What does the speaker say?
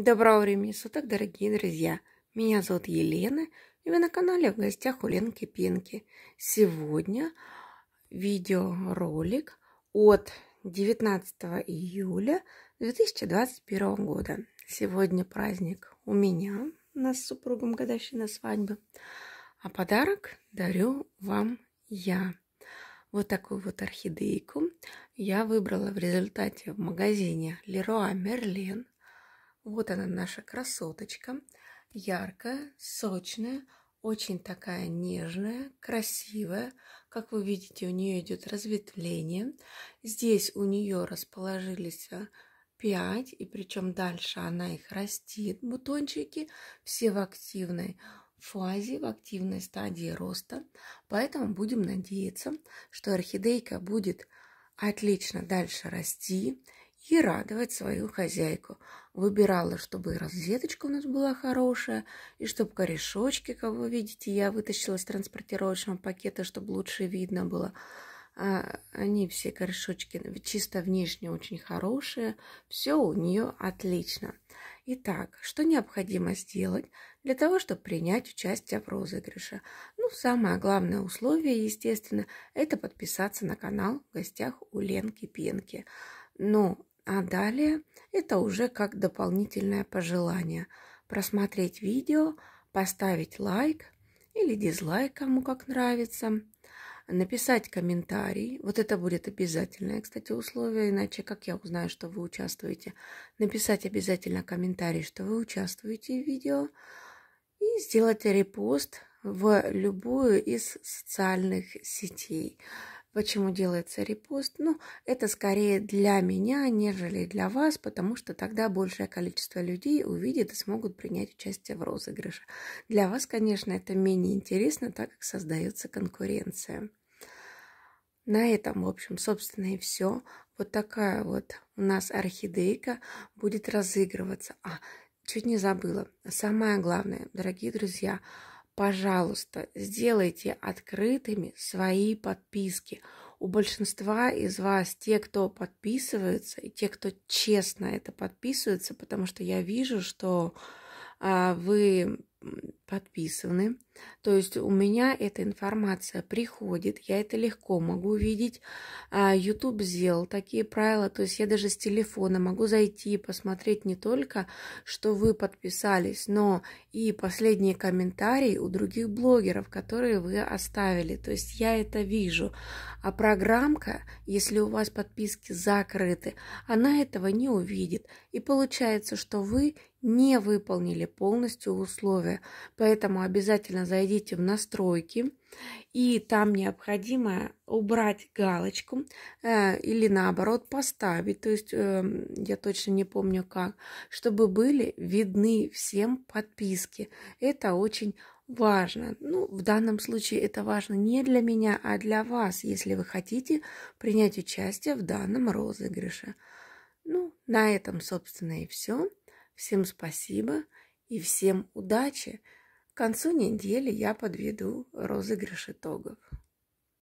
Доброго времени суток, дорогие друзья! Меня зовут Елена, и вы на канале в гостях у Ленки Пинки. Сегодня видеоролик от 19 июля 2021 года. Сегодня праздник у меня, нас с супругом годовщина свадьбы. А подарок дарю вам я. Вот такую вот орхидейку я выбрала в результате в магазине Леруа Мерлен – вот она, наша красоточка. Яркая, сочная, очень такая нежная, красивая. Как вы видите, у нее идет разветвление. Здесь у нее расположились 5, а, и причем дальше она их растит, бутончики, все в активной фазе, в активной стадии роста. Поэтому будем надеяться, что орхидейка будет отлично дальше расти и радовать свою хозяйку. Выбирала, чтобы розеточка у нас была хорошая, и чтобы корешочки, как вы видите, я вытащила из транспортировочного пакета, чтобы лучше видно было. А, они все корешочки чисто внешне очень хорошие. Все у нее отлично. Итак, что необходимо сделать для того, чтобы принять участие в розыгрыше? Ну, самое главное условие, естественно, это подписаться на канал в гостях у Ленки Пенки. Но ну, а далее это уже как дополнительное пожелание. Просмотреть видео, поставить лайк или дизлайк, кому как нравится. Написать комментарий. Вот это будет обязательное, кстати, условие, иначе как я узнаю, что вы участвуете. Написать обязательно комментарий, что вы участвуете в видео. И сделать репост в любую из социальных сетей. Почему делается репост? Ну, это скорее для меня, нежели для вас, потому что тогда большее количество людей увидит и смогут принять участие в розыгрыше. Для вас, конечно, это менее интересно, так как создается конкуренция. На этом, в общем, собственно, и все. Вот такая вот у нас орхидейка будет разыгрываться. А, чуть не забыла. Самое главное, дорогие друзья, Пожалуйста, сделайте открытыми свои подписки. У большинства из вас те, кто подписывается, и те, кто честно это подписывается, потому что я вижу, что а, вы подписаны, то есть у меня эта информация приходит, я это легко могу видеть. YouTube а, сделал такие правила, то есть я даже с телефона могу зайти и посмотреть не только, что вы подписались, но и последние комментарии у других блогеров, которые вы оставили. То есть я это вижу. А программка, если у вас подписки закрыты, она этого не увидит. И получается, что вы не выполнили полностью условия. Поэтому обязательно зайдите в настройки, и там необходимо убрать галочку э, или наоборот поставить, то есть э, я точно не помню как, чтобы были видны всем подписки. Это очень важно. Ну, в данном случае это важно не для меня, а для вас, если вы хотите принять участие в данном розыгрыше. Ну, на этом, собственно, и все. Всем спасибо и всем удачи! К концу недели я подведу розыгрыш итогов.